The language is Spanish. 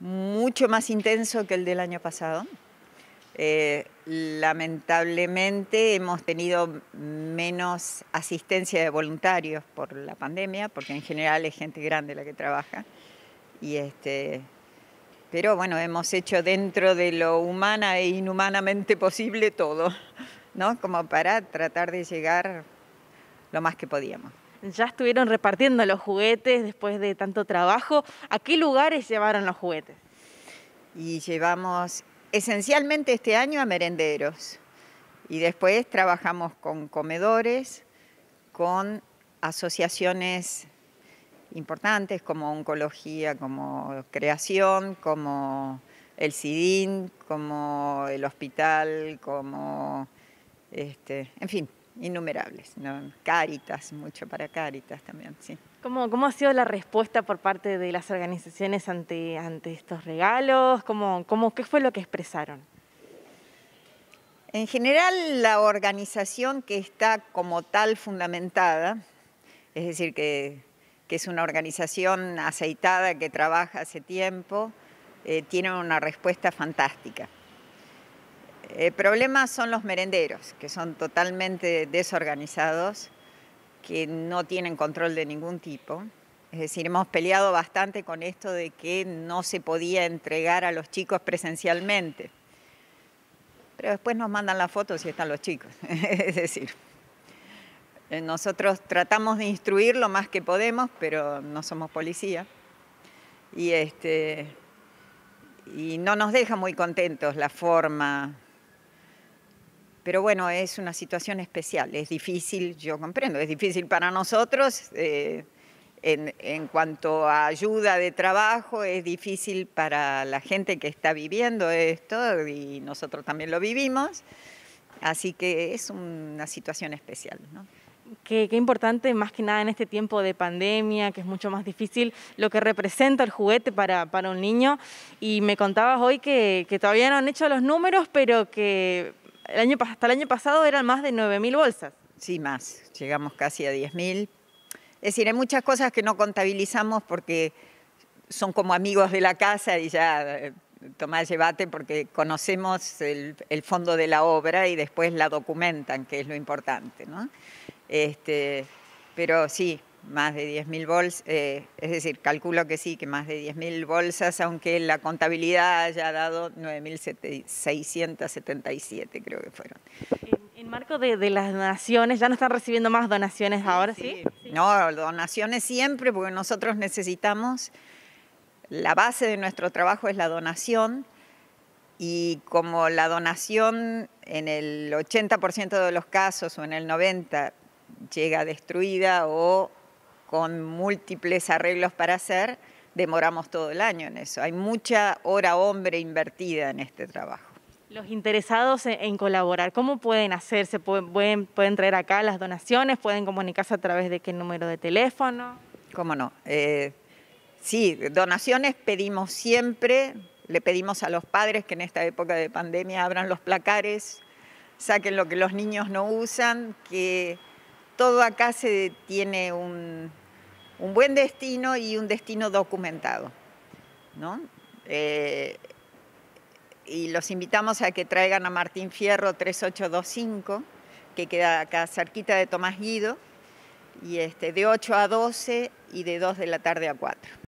mucho más intenso que el del año pasado. Eh, lamentablemente hemos tenido menos asistencia de voluntarios por la pandemia, porque en general es gente grande la que trabaja. Y este, pero bueno, hemos hecho dentro de lo humana e inhumanamente posible todo, ¿no? Como para tratar de llegar lo más que podíamos ya estuvieron repartiendo los juguetes después de tanto trabajo. ¿A qué lugares llevaron los juguetes? Y llevamos esencialmente este año a merenderos. Y después trabajamos con comedores, con asociaciones importantes como Oncología, como Creación, como el CIDIN, como el hospital, como... Este, en fin, innumerables, ¿no? Caritas, mucho para caritas también, sí. ¿Cómo, ¿Cómo, ha sido la respuesta por parte de las organizaciones ante, ante estos regalos? ¿Cómo, cómo, qué fue lo que expresaron? En general, la organización que está como tal fundamentada, es decir, que, es una organización aceitada que trabaja hace tiempo, eh, tiene una respuesta fantástica. El problema son los merenderos, que son totalmente desorganizados, que no tienen control de ningún tipo. Es decir, hemos peleado bastante con esto de que no se podía entregar a los chicos presencialmente. Pero después nos mandan las fotos y están los chicos. es decir, eh, nosotros tratamos de instruir lo más que podemos, pero no somos policía. Y, este, y no nos deja muy contentos la forma pero bueno, es una situación especial, es difícil, yo comprendo, es difícil para nosotros eh, en, cuanto a ayuda de trabajo, es difícil para la gente que está viviendo esto y nosotros también lo vivimos, así que es una situación especial. Qué, importante, más que nada en este tiempo de pandemia, que es mucho más difícil, lo que representa el juguete para, un niño. Y me contabas hoy que, todavía no han hecho los números, pero que año, hasta el año pasado eran más de 9.000 bolsas. Sí, más. Llegamos casi a 10.000. Es decir, hay muchas cosas que no contabilizamos porque son como amigos de la casa y ya eh, tomás, llevate porque conocemos el, fondo de la obra y después la documentan, que es lo importante, ¿no? Este, pero sí, más de 10.000 bolsas, eh, es decir, calculo que sí, que más de 10.000 bolsas, aunque la contabilidad haya dado 9.677, creo que fueron. En, marco de, las donaciones, ¿ya no están recibiendo más donaciones ahora, No, donaciones siempre, porque nosotros necesitamos, la base de nuestro trabajo es la donación, y como la donación en el 80% de los casos o en el 90% llega destruida o con múltiples arreglos para hacer, demoramos todo el año en eso. Hay mucha hora hombre invertida en este trabajo. Los interesados en colaborar, ¿cómo pueden hacerse? ¿Pueden, pueden traer acá las donaciones? ¿Pueden comunicarse a través de qué número de teléfono? ¿Cómo no? Eh, sí, donaciones pedimos siempre, le pedimos a los padres que en esta época de pandemia abran los placares, saquen lo que los niños no usan, que todo acá se tiene un, un buen destino y un destino documentado. ¿no? Eh, y los invitamos a que traigan a Martín Fierro 3825, que queda acá cerquita de Tomás Guido, y este, de 8 a 12 y de 2 de la tarde a 4.